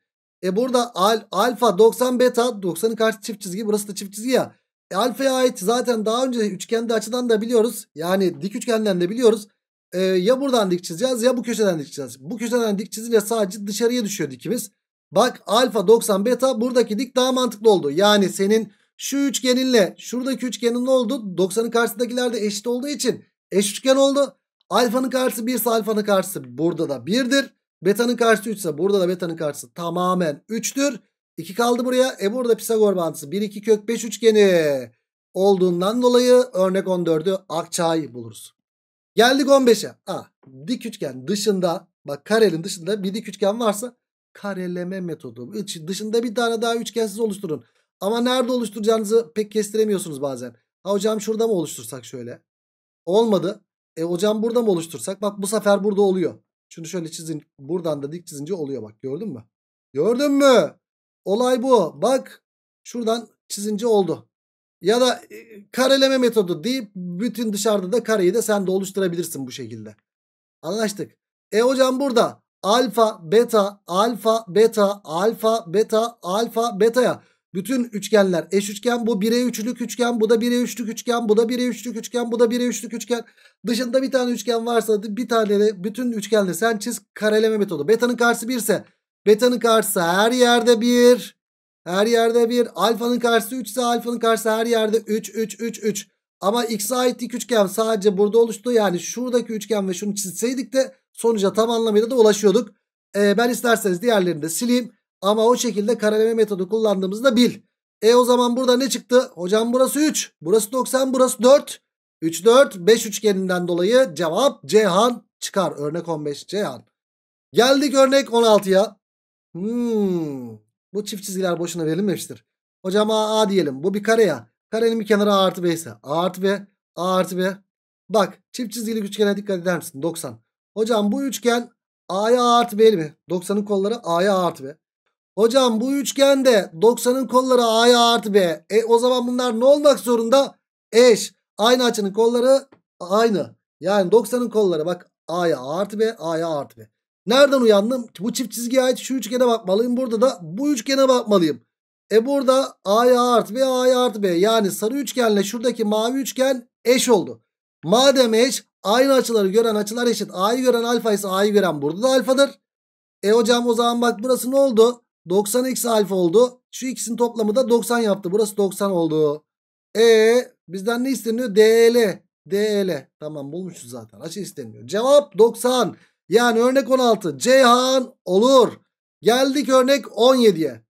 E burada al, alfa 90 beta 90'ın karşı çift çizgi burası da çift çizgi ya. E, alfaya ait zaten daha önce üçgende açıdan da biliyoruz. Yani dik üçgenden de biliyoruz. E, ya buradan dik çizeceğiz ya bu köşeden dik çizeceğiz. Bu köşeden dik çizince sadece dışarıya düşüyor dikimiz. Bak alfa 90 beta buradaki dik daha mantıklı oldu. Yani senin şu üçgeninle şuradaki üçgenin ne oldu? 90'ın karşısındakiler de eşit olduğu için eş üçgen oldu. Alfanın karşısı 1 ise alfanın karşısı burada da 1'dir. Betanın karşısı 3 ise burada da betanın karşısı tamamen 3'tür. 2 kaldı buraya. E burada Pisagor bağıntısı 1 2 kök 5 üçgeni olduğundan dolayı örnek 14'ü Akçay buluruz. Geldik 15'e. Ha, dik üçgen dışında bak karenin dışında bir dik üçgen varsa kareleme metodu. İç, dışında bir tane daha üçgensiz oluşturun. Ama nerede oluşturacağınızı pek kestiremiyorsunuz bazen. Ha hocam şurada mı oluştursak şöyle? Olmadı. E hocam burada mı oluştursak? Bak bu sefer burada oluyor. Şunu şöyle çizin. Buradan da dik çizince oluyor bak gördün mü? Gördün mü? Olay bu. Bak şuradan çizince oldu. Ya da e, kareleme metodu deyip bütün dışarıda da kareyi de sen de oluşturabilirsin bu şekilde. Anlaştık. E hocam burada alfa, beta, alfa, beta, alfa, beta, alfa, beta ya bütün üçgenler eş üçgen. Bu 1'e üçlük üçgen, bu da 1'e üçlük üçgen, bu da 1'e üçlük üçgen, bu da 1'e üçlük üçgen. Dışında bir tane üçgen varsa bir tane de bütün üçgenleri sen çiz kareleme metodu. Beta'nın karşısı 1 ise Beta'nın karşısı her yerde 1. Her yerde 1. Alfanın karşısı 3 ise alfanın karşısı her yerde 3 3 3 3. Ama x'e ait dik üçgen sadece burada oluştu. Yani şuradaki üçgen ve şunu çizseydik de sonuca tam anlamıyla da ulaşıyorduk. Ee, ben isterseniz diğerlerini de sileyim. Ama o şekilde kareleme metodu kullandığımızda bil. E o zaman burada ne çıktı? Hocam burası 3. Burası 90. Burası 4. 3 4 5 üçgeninden dolayı cevap Cihan çıkar. Örnek 15 Cihan. Geldik örnek 16'ya. Hmm. Bu çift çizgiler boşuna verilmemiştir. Hocam A, A diyelim. Bu bir kare ya. Karenin bir kenarı A artı B ise. A artı B. A artı B. Bak çift çizgili üçgene dikkat eder misin? 90. Hocam bu üçgen A'ya A artı B mi? 90'ın kolları A'ya A artı B. Hocam bu üçgende 90'ın kolları A'ya A artı B. E o zaman bunlar ne olmak zorunda? Eş. Aynı açının kolları aynı. Yani 90'ın kolları bak A'ya A artı B, A'ya A artı B. Nereden uyandım? Bu çift çizgiye ait şu üçgene bakmalıyım. Burada da bu üçgene bakmalıyım. E burada A'ya artı B, A'ya artı B. Yani sarı üçgenle şuradaki mavi üçgen eş oldu. Madem eş aynı açıları gören açılar eşit. A'yı gören alfa ise A'yı gören burada da alfadır. E hocam o zaman bak burası ne oldu? 90 eksi alfa oldu. Şu ikisinin toplamı da 90 yaptı. Burası 90 oldu. E bizden ne isteniyor? DL. DL. Tamam bulmuşuz zaten. Açı isteniyor. Cevap 90. Yani örnek 16. Ceyhan olur. Geldik örnek 17'ye.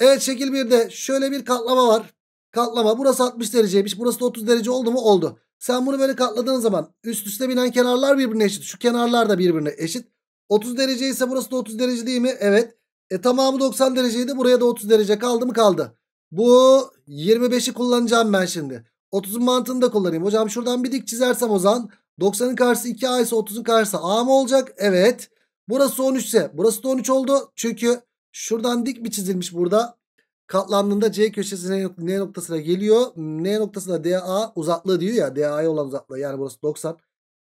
Evet şekil 1'de şöyle bir katlama var. Katlama burası 60 dereceymiş. Burası da 30 derece oldu mu? Oldu. Sen bunu böyle katladığın zaman üst üste binen kenarlar birbirine eşit. Şu kenarlar da birbirine eşit. 30 derece ise burası da 30 derece değil mi? Evet. E tamamı 90 dereceydi. Buraya da 30 derece kaldı mı? Kaldı. Bu 25'i kullanacağım ben şimdi. 30'un mantığını da kullanayım. Hocam şuradan bir dik çizersem o zaman 90'ın karşısı 2A ise 30'un karşısı A mı olacak? Evet. Burası 13 ise burası da 13 oldu. Çünkü şuradan dik bir çizilmiş burada. Katlandığında C köşesine N noktasına geliyor. N noktasına DA uzaklığı diyor ya. DA'ya olan uzaklığı yani burası 90.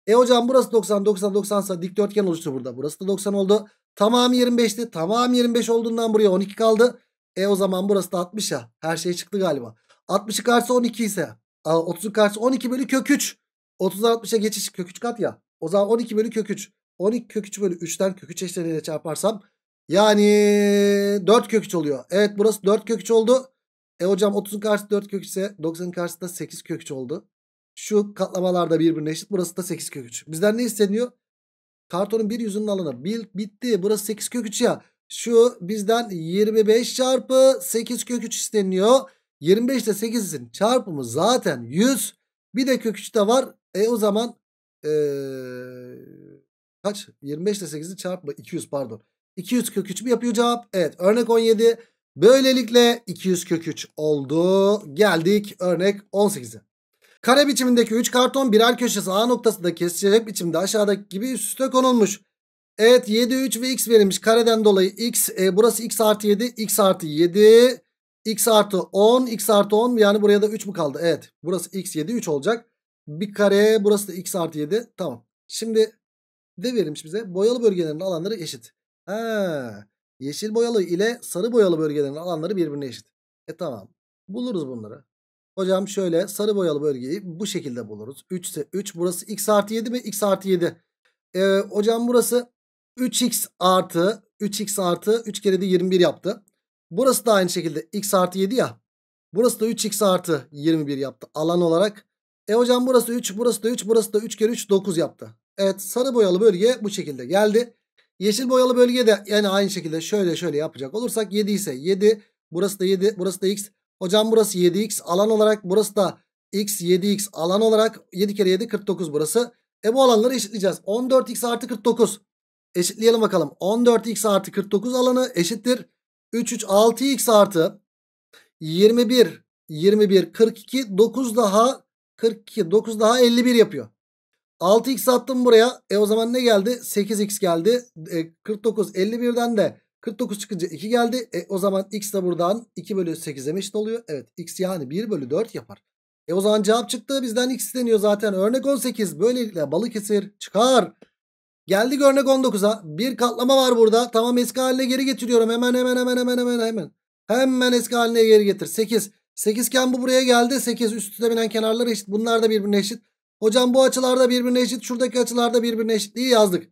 E hocam burası 90 90 90 ise dikdörtgen oluştu burada. Burası da 90 oldu. tamam 25'ti. tamam 25 olduğundan buraya 12 kaldı. E o zaman burası da 60 ya. Her şey çıktı galiba. 60'ı karşısı 12 ise 30'un karşısı 12 bölü kök 3. 30'dan 60'a geçiş kök 3 kat ya. O zaman 12 bölü kök 3. 12 kök 3 bölü 3'ten kök 3 eşleriyle çarparsam yani 4 kök 3 oluyor. Evet burası 4 kök 3 oldu. E hocam 30'un karşısı 4 kök 3 ise 90'ın karşısı 8 kök 3 oldu. Şu katlamalarda birbirine eşit. Burası da 8 kök 3. Bizden ne isteniyor? Kartonun bir yüzünün alanı. Bil, bitti. Burası 8 kök 3 ya. Şu bizden 25 çarpı 8 kök 3 isteniyor. 25 ile 8'in çarpımı zaten 100. Bir de kök 3 de var. E o zaman ee, kaç? 25 ile 8'i çarpma. 200 pardon. 200 kök 3 mi yapıyor cevap? Evet. Örnek 17. Böylelikle 200 kök 3 oldu. Geldik örnek 18'e. Kare biçimindeki 3 karton birer köşesi A noktasında kesişecek biçimde aşağıdaki gibi üst üste konulmuş. Evet 7, 3 ve x verilmiş. Kareden dolayı x e, burası x artı 7, x artı 7, x artı 10, x artı 10 yani buraya da 3 mu kaldı? Evet burası x 7, 3 olacak. Bir kare burası da x artı 7. Tamam. Şimdi de verilmiş bize boyalı bölgelerin alanları eşit. Ha, yeşil boyalı ile sarı boyalı bölgelerin alanları birbirine eşit. E tamam. Buluruz bunları. Hocam şöyle sarı boyalı bölgeyi bu şekilde buluruz. 3 ise 3 burası x artı 7 mi? x artı 7. Ee, hocam burası 3x artı 3x artı 3 kere de 21 yaptı. Burası da aynı şekilde x artı 7 ya. Burası da 3x artı 21 yaptı. Alan olarak e hocam burası 3, burası da 3, burası da 3 kere 3 9 yaptı. Evet sarı boyalı bölge bu şekilde geldi. Yeşil boyalı bölge de yani aynı şekilde şöyle şöyle yapacak olursak 7 ise 7, burası da 7, burası da x. Hocam burası 7x alan olarak, burası da x 7x alan olarak 7 kere 7 49 burası. E bu alanları eşitleyeceğiz. 14x artı 49. Eşitleyelim bakalım. 14x artı 49 alanı eşittir. 3 3 6x artı 21 21 42 9 daha 42 9 daha 51 yapıyor. 6x attım buraya. E o zaman ne geldi? 8x geldi. E, 49 51'den de 49 çıkınca 2 geldi. E o zaman x de buradan 2 bölü 8'e eşit oluyor. Evet x yani 1 bölü 4 yapar. E o zaman cevap çıktı. Bizden x isteniyor zaten. Örnek 18. Böylelikle Balıkesir çıkar. Geldik örnek 19'a. Bir katlama var burada. Tamam eski haline geri getiriyorum. Hemen hemen hemen hemen hemen hemen. Hemen eski haline geri getir. 8. 8 iken bu buraya geldi. 8 üst üste binen kenarları eşit. Bunlar da birbirine eşit. Hocam bu açılarda birbirine eşit. Şuradaki açılarda birbirine eşitliği yazdık.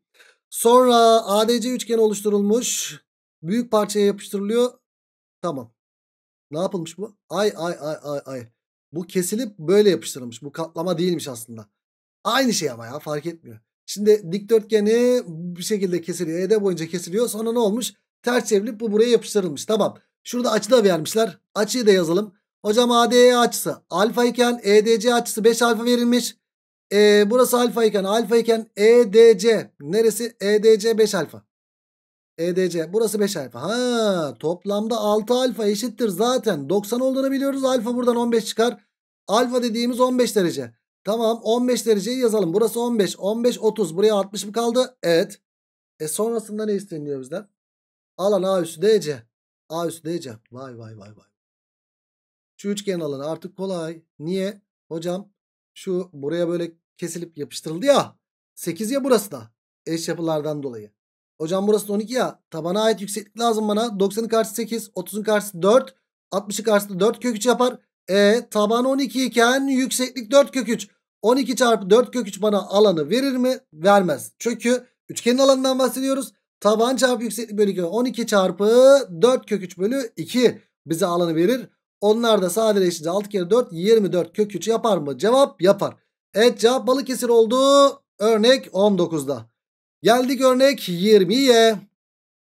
Sonra ADC üçgeni oluşturulmuş. Büyük parçaya yapıştırılıyor. Tamam. Ne yapılmış bu? Ay ay ay ay ay. Bu kesilip böyle yapıştırılmış. Bu katlama değilmiş aslında. Aynı şey ama ya fark etmiyor. Şimdi dikdörtgeni bir şekilde kesiliyor. ede boyunca kesiliyor. Sonra ne olmuş? Ters çevrilip bu buraya yapıştırılmış. Tamam. Şurada açı da vermişler. Açıyı da yazalım. Hocam ADE açısı alfa iken EDC açısı 5 alfa verilmiş. E, burası alfa iken alfa iken EDC neresi? EDC 5 alfa. EDC burası 5 alfa. Ha toplamda 6 alfa eşittir zaten. 90 olduğunu biliyoruz. Alfa buradan 15 çıkar. Alfa dediğimiz 15 derece. Tamam 15 dereceyi yazalım. Burası 15. 15 30. Buraya 60 mı kaldı? Evet. E sonrasında ne isteniyor bizden? Alan A üstü DC. A üstü DC. Vay vay vay vay. Şu üçgen alanı artık kolay. Niye? Hocam şu buraya böyle kesilip yapıştırıldı ya. 8 ya burası da. Eş yapılardan dolayı. Hocam burası da 12 ya. Tabana ait yükseklik lazım bana. 90'ın karşısı 8. 30'un karşısı 4. 60'ın karşısı 4 kök 3 yapar. E taban 12 iken yükseklik 4 kök 3. 12 çarpı 4 kök 3 bana alanı verir mi? Vermez. Çünkü üçgenin alanından bahsediyoruz. Taban çarpı yükseklik bölü 2. 12 çarpı 4 kök 3 bölü 2 bize alanı verir. Onlar da sadeleşince 6 kere 4 24 kök 3 yapar mı? Cevap yapar. Evet cevap Balıkesir oldu. Örnek 19'da. Geldik örnek 20'ye.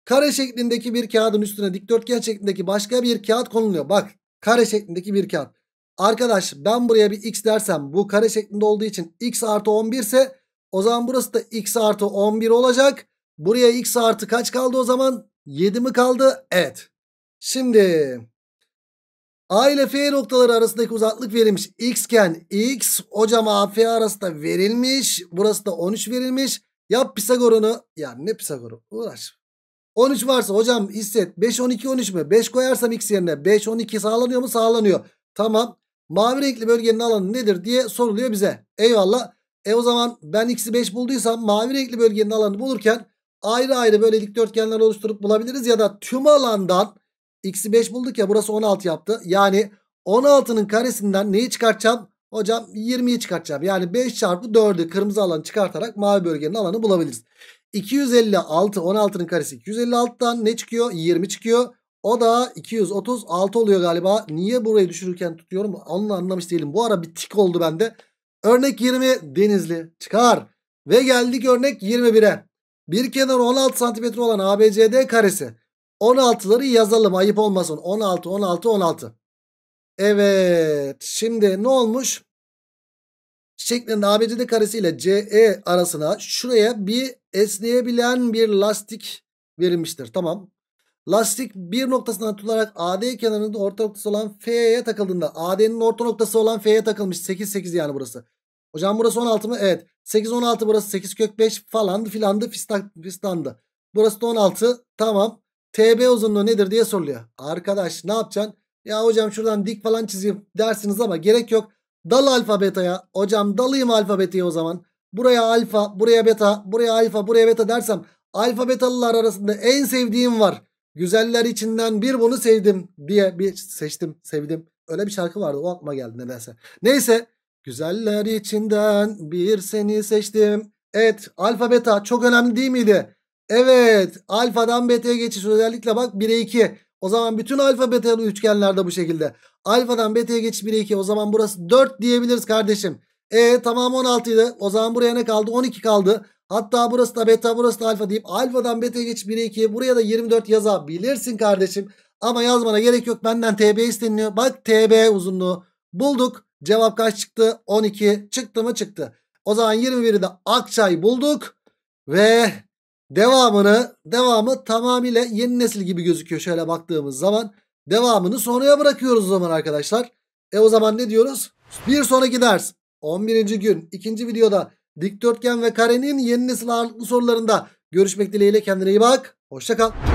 Kare şeklindeki bir kağıdın üstüne dikdörtgen şeklindeki başka bir kağıt konuluyor. Bak kare şeklindeki bir kağıt. Arkadaş ben buraya bir x dersem bu kare şeklinde olduğu için x artı 11 ise o zaman burası da x artı 11 olacak. Buraya x artı kaç kaldı o zaman? 7 mi kaldı? Evet. Şimdi A ile F noktaları arasındaki uzaklık verilmiş. X iken X hocam AF arasında verilmiş. Burası da 13 verilmiş. Yap Pisagor'unu. Ya ne Pisagor'u? Uğraş. 13 varsa hocam hisset. 5, 12, 13 mü? 5 koyarsam X yerine. 5, 12 sağlanıyor mu? Sağlanıyor. Tamam. Mavi renkli bölgenin alanı nedir diye soruluyor bize. Eyvallah. E o zaman ben X'i 5 bulduysam mavi renkli bölgenin alanı bulurken ayrı ayrı böyle dikdörtgenler oluşturup bulabiliriz. Ya da tüm alandan X'i 5 bulduk ya burası 16 yaptı. Yani 16'nın karesinden neyi çıkartacağım? Hocam 20'yi çıkartacağım. Yani 5 çarpı 4'ü kırmızı alanı çıkartarak mavi bölgenin alanı bulabiliriz. 256 16'nın karesi 256'dan ne çıkıyor? 20 çıkıyor. O da 236 oluyor galiba. Niye burayı düşürürken tutuyorum? Onu anlamış değilim. Bu ara bir tik oldu bende. Örnek 20 Denizli çıkar. Ve geldik örnek 21'e. Bir kenar 16 cm olan ABCD karesi. 16'ları yazalım ayıp olmasın. 16 16 16. Evet şimdi ne olmuş? Şeklin ABCD karesi ile CE e arasına şuraya bir esneyebilen bir lastik verilmiştir. Tamam. Lastik bir noktasından tutularak AD kenarının orta noktası olan F'ye takıldığında AD'nin orta noktası olan F'ye takılmış. 8 8 yani burası. Hocam burası 16 mı? Evet. 8 16 burası 8 kök 5 falandı filandı fistan, fistandı. Burası da 16. Tamam. TB uzunluğu nedir diye soruluyor. Arkadaş ne yapacaksın? Ya hocam şuradan dik falan çizeyim dersiniz ama gerek yok. Dal alfa beta'ya. Hocam dalayım alfa beta'ya o zaman. Buraya alfa, buraya beta, buraya alfa, buraya beta dersem alfa betalılar arasında en sevdiğim var. Güzeller içinden bir bunu sevdim diye bir seçtim, sevdim. Öyle bir şarkı vardı o aklıma geldi nedense. Neyse güzeller içinden bir seni seçtim. Evet alfa beta çok önemli değil miydi? Evet alfadan beta'ya geçiş özellikle bak 1'e 2. O zaman bütün alfa betalı üçgenlerde bu şekilde. Alfadan beta'ya geçiş 1'e 2. O zaman burası 4 diyebiliriz kardeşim. E tamam 16 idi. O zaman buraya ne kaldı? 12 kaldı. Hatta burası da beta burası da alfa deyip alfadan beta'ya geç 1'e 2'ye buraya da 24 yazabilirsin kardeşim. Ama yazmana gerek yok benden TB isteniyor. Bak TB uzunluğu bulduk. Cevap kaç çıktı? 12 çıktı mı çıktı. O zaman 21'i de Akçay bulduk. Ve Devamını devamı tamamıyla yeni nesil gibi gözüküyor şöyle baktığımız zaman. Devamını sonraya bırakıyoruz o zaman arkadaşlar. E o zaman ne diyoruz? Bir sonraki ders 11. gün 2. videoda dikdörtgen ve karenin yeni nesil ağırlıklı sorularında görüşmek dileğiyle kendine iyi bak. Hoşçakal.